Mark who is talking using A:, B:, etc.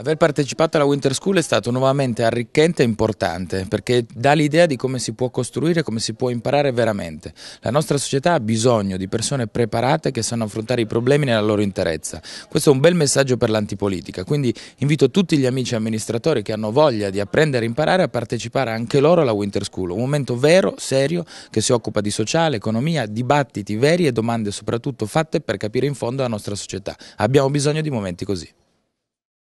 A: Aver partecipato alla Winter School è stato nuovamente arricchente e importante perché dà l'idea di come si può costruire, come si può imparare veramente. La nostra società ha bisogno di persone preparate che sanno affrontare i problemi nella loro interezza. Questo è un bel messaggio per l'antipolitica, quindi invito tutti gli amici amministratori che hanno voglia di apprendere e imparare a partecipare anche loro alla Winter School, un momento vero, serio, che si occupa di sociale, economia, dibattiti veri e domande soprattutto fatte per capire in fondo la nostra società. Abbiamo bisogno di momenti così.